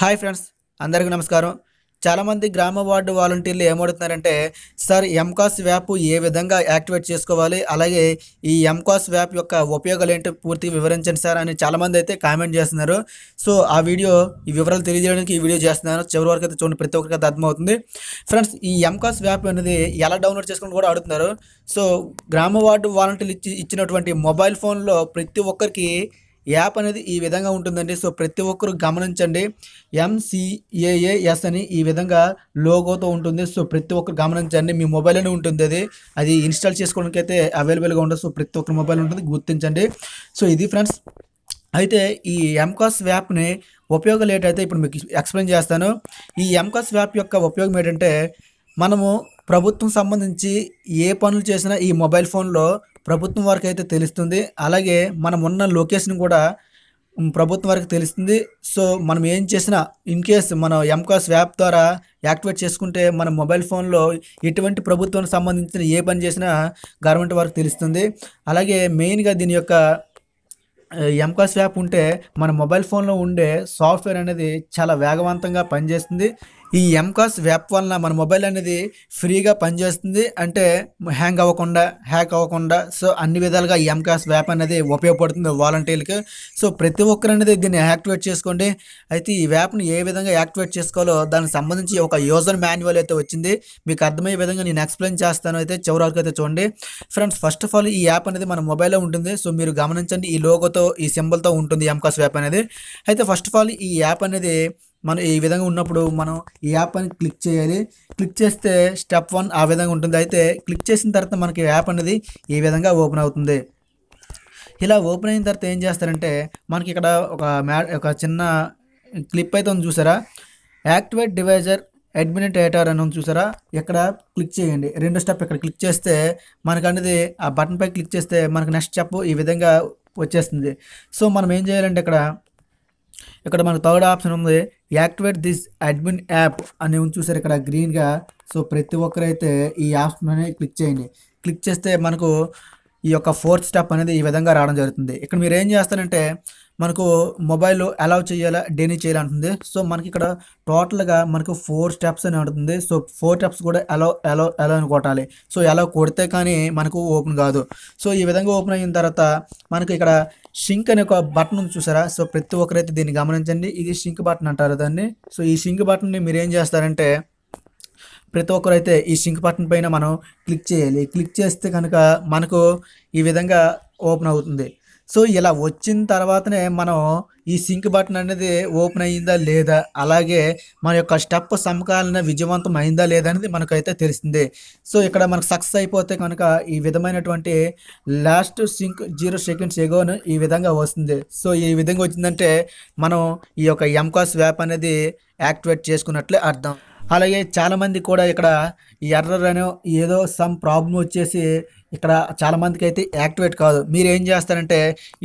hi friends అందరికీ నమస్కారం చాలామంది గ్రామ వార్డు వాలంటీర్లు ఏమవుతున్నారంటే సార్ ఎంకాస్ వ్యాప్ ఏ విధంగా యాక్టివేట్ చేసుకోవాలి అలాగే ఈ ఎంకాస్ వ్యాప్ యొక్క ఉపయోగాలు ఏంటి పూర్తిగా వివరించండి సార్ అని చాలామంది అయితే కామెంట్ చేస్తున్నారు సో ఆ వీడియో ఈ వివరాలు తెలియజేయడానికి ఈ వీడియో చేస్తున్నాను చివరి వరకు అయితే చూడండి ప్రతి ఒక్కరికి అర్థమవుతుంది ఫ్రెండ్స్ ఈ ఎంకాస్ వ్యాప్ అనేది ఎలా డౌన్లోడ్ చేసుకుని కూడా అడుగుతున్నారు సో గ్రామ వార్డు వాలంటీర్లు ఇచ్చి ఇచ్చినటువంటి మొబైల్ ఫోన్లో ప్రతి ఒక్కరికి యాప్ అనేది ఈ విధంగా ఉంటుందండి సో ప్రతి ఒక్కరు గమనించండి ఎంసీఏఏఎస్ అని ఈ విధంగా లోగోతో ఉంటుంది సో ప్రతి ఒక్కరు గమనించండి మీ మొబైల్లోనే ఉంటుంది అది అది ఇన్స్టాల్ చేసుకోవడానికి అయితే అవైలబుల్గా ఉండదు సో ప్రతి ఒక్కరు మొబైల్ ఉంటుంది గుర్తించండి సో ఇది ఫ్రెండ్స్ అయితే ఈ ఎంకాస్ యాప్ని ఉపయోగాలు ఏంటైతే ఇప్పుడు మీకు ఎక్స్ప్లెయిన్ చేస్తాను ఈ ఎంకాస్ వ్యాప్ యొక్క ఉపయోగం ఏంటంటే మనము ప్రభుత్వం సంబంధించి ఏ పనులు చేసినా ఈ మొబైల్ ఫోన్లో ప్రభుత్వం వరకు అయితే తెలుస్తుంది అలాగే మనం ఉన్న లొకేషన్ కూడా ప్రభుత్వం వరకు తెలుస్తుంది సో మనం ఏం చేసినా ఇన్ కేస్ మనం ఎంకాస్ యాప్ ద్వారా యాక్టివేట్ చేసుకుంటే మన మొబైల్ ఫోన్లో ఎటువంటి ప్రభుత్వానికి సంబంధించిన ఏ పని చేసినా గవర్నమెంట్ వరకు తెలుస్తుంది అలాగే మెయిన్గా దీని యొక్క ఎంకాస్ యాప్ ఉంటే మన మొబైల్ ఫోన్లో ఉండే సాఫ్ట్వేర్ అనేది చాలా వేగవంతంగా పనిచేస్తుంది ఈ ఎంకాస్ యాప్ వలన మన మొబైల్ అనేది ఫ్రీగా పనిచేస్తుంది అంటే హ్యాంగ్ అవ్వకుండా హ్యాక్ అవ్వకుండా సో అన్ని విధాలుగా ఈ ఎంకాస్ యాప్ అనేది ఉపయోగపడుతుంది వాలంటీర్లకి సో ప్రతి ఒక్కరు అనేది దీన్ని యాక్టివేట్ చేసుకోండి అయితే ఈ యాప్ను ఏ విధంగా యాక్టివేట్ చేసుకోవాలో దానికి సంబంధించి ఒక యూజర్ మాన్యువల్ అయితే వచ్చింది మీకు అర్థమయ్యే విధంగా నేను ఎక్స్ప్లెయిన్ చేస్తాను అయితే చివరి వరకు అయితే చూడండి ఫ్రెండ్స్ ఫస్ట్ ఆఫ్ ఆల్ ఈ యాప్ అనేది మన మొబైల్లో ఉంటుంది సో మీరు గమనించండి ఈ లోగో సింబల్తో ఈ సింబల్తో ఉంటుంది ఎంకాస్ యాప్ అనేది అయితే ఫస్ట్ ఆఫ్ ఆల్ ఈ యాప్ అనేది మనం ఈ విధంగా ఉన్నప్పుడు మనం ఈ యాప్ అని క్లిక్ చేయాలి క్లిక్ చేస్తే స్టెప్ వన్ ఆ విధంగా ఉంటుంది అయితే క్లిక్ చేసిన తర్వాత మనకి యాప్ అనేది ఈ విధంగా ఓపెన్ అవుతుంది ఇలా ఓపెన్ అయిన తర్వాత ఏం చేస్తారంటే మనకి ఇక్కడ ఒక మ్యా ఒక చిన్న క్లిప్ అయితే ఉంది చూసారా యాక్టివేట్ డివైజర్ అడ్మినిటేటర్ అని ఉంది చూసారా ఇక్కడ క్లిక్ చేయండి రెండో స్టెప్ ఇక్కడ క్లిక్ చేస్తే మనకు అనేది ఆ బటన్పై క్లిక్ చేస్తే మనకు నెక్స్ట్ స్టెప్ ఈ విధంగా వచ్చేస్తుంది సో మనం ఏం చేయాలంటే ఇక్కడ ఇక్కడ మనకు థర్డ్ ఆప్షన్ ఉంది యాక్టివేట్ దిస్ అడ్మిన్ యాప్ అని చూసారు ఇక్కడ గ్రీన్గా సో ప్రతి ఒక్కరైతే ఈ ఆప్షన్ క్లిక్ చేయండి క్లిక్ చేస్తే మనకు ఈ యొక్క ఫోర్త్ స్టెప్ అనేది ఈ విధంగా రావడం జరుగుతుంది ఇక్కడ మీరు ఏం చేస్తారంటే మనకు మొబైల్ అలౌ చేయాలా డెనీ చేయాలంటుంది సో మనకి ఇక్కడ టోటల్గా మనకు ఫోర్ స్టెప్స్ అని ఉంటుంది సో ఫోర్ స్టెప్స్ కూడా అలౌ అలౌ అలౌ అని కొట్టాలి సో ఎలా కొడితే కానీ మనకు ఓపెన్ కాదు సో ఈ విధంగా ఓపెన్ అయిన తర్వాత మనకు ఇక్కడ షింక్ అనే ఒక బటన్ ఉంది చూసారా సో ప్రతి ఒక్కరైతే దీన్ని గమనించండి ఇది షింక్ బటన్ అంటారు దాన్ని సో ఈ షింక్ బటన్ని మీరు ఏం చేస్తారంటే ప్రతి ఒక్కరైతే ఈ సింక్ బటన్ పైన మనం క్లిక్ చేయాలి క్లిక్ చేస్తే కనుక మనకు ఈ విధంగా ఓపెన్ అవుతుంది సో ఇలా వచ్చిన తర్వాతనే మనం ఈ సింక్ బటన్ అనేది ఓపెన్ అయ్యిందా లేదా అలాగే మన యొక్క స్టెప్ సమకాలన విజయవంతం అయిందా లేదా అనేది మనకైతే తెలిసింది సో ఇక్కడ మనకు సక్సెస్ అయిపోతే కనుక ఈ విధమైనటువంటి లాస్ట్ సింక్ జీరో సెకండ్స్ ఎగోను ఈ విధంగా వస్తుంది సో ఈ విధంగా వచ్చిందంటే మనం ఈ యొక్క ఎంకాస్ వ్యాప్ అనేది యాక్టివేట్ చేసుకున్నట్లే అర్థం అలాగే చాలామంది కూడా ఇక్కడ ఎర్రర్ అనే ఏదో సమ్ ప్రాబ్లం వచ్చేసి ఇక్కడ చాలామందికి అయితే యాక్టివేట్ కాదు మీరు ఏం చేస్తారంటే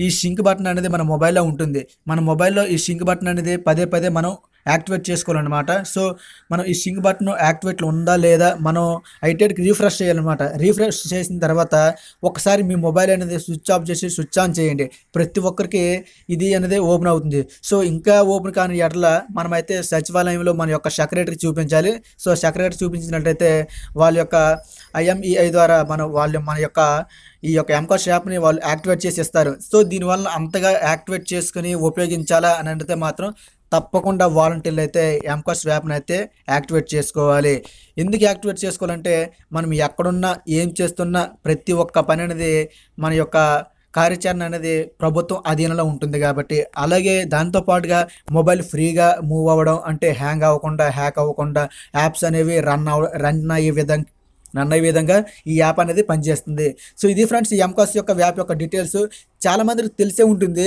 ఈ సింక్ బటన్ అనేది మన మొబైల్లో ఉంటుంది మన మొబైల్లో ఈ సింక్ బటన్ అనేది పదే పదే మనం యాక్టివేట్ చేసుకోవాలన్నమాట సో మనం ఈ సింక్ బటన్ యాక్టివేట్లో ఉందా లేదా మనం ఐటెడ్కి రీఫ్రెష్ చేయాలన్నమాట రీఫ్రెష్ చేసిన తర్వాత ఒకసారి మీ మొబైల్ అనేది స్విచ్ ఆఫ్ చేసి స్విచ్ ఆన్ చేయండి ప్రతి ఒక్కరికి ఇది అనేది ఓపెన్ అవుతుంది సో ఇంకా ఓపెన్ కాని ఎడల మనమైతే సచివాలయంలో మన యొక్క సెక్రటరీ చూపించాలి సో సెక్రటరీ చూపించినట్లయితే వాళ్ళ యొక్క ఐఎంఈఐ ద్వారా మనం వాళ్ళు మన యొక్క ఈ యొక్క ఎంకాట్ యాప్ని వాళ్ళు యాక్టివేట్ చేసి ఇస్తారు సో దీనివల్ల అంతగా యాక్టివేట్ చేసుకుని ఉపయోగించాలా అని అంటే మాత్రం తప్పకుండా వాలంటీర్లు అయితే ఎంకాస్ వ్యాప్ని అయితే యాక్టివేట్ చేసుకోవాలి ఎందుకు యాక్టివేట్ చేసుకోవాలంటే మనం ఎక్కడున్నా ఏం చేస్తున్నా ప్రతి ఒక్క పని అనేది మన యొక్క కార్యాచరణ అనేది ప్రభుత్వం అధీనంలో ఉంటుంది కాబట్టి అలాగే దాంతోపాటుగా మొబైల్ ఫ్రీగా మూవ్ అవ్వడం అంటే హ్యాంగ్ అవ్వకుండా హ్యాక్ అవ్వకుండా యాప్స్ అనేవి రన్ అవ రన్ అయ్యే విధంగా నన్న ఈ విధంగా ఈ యాప్ అనేది పనిచేస్తుంది సో ఇది ఫ్రెండ్స్ ఎంకాస్ యొక్క యాప్ యొక్క డీటెయిల్స్ చాలామందికి తెలిసే ఉంటుంది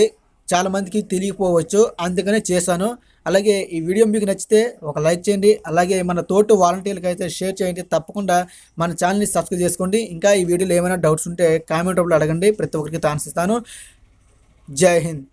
చాలామందికి తెలియకపోవచ్చు అందుకనే చేశాను అలాగే ఈ వీడియో మీకు నచ్చితే ఒక లైక్ చేయండి అలాగే మన తోటి వాలంటీర్లకు అయితే షేర్ చేయండి తప్పకుండా మన ఛానల్ని సబ్స్క్రైబ్ చేసుకోండి ఇంకా ఈ వీడియోలో ఏమైనా డౌట్స్ ఉంటే కామెంట్ రూపంలో అడగండి ప్రతి ఒక్కరికి ఛాన్స్ జై హింద్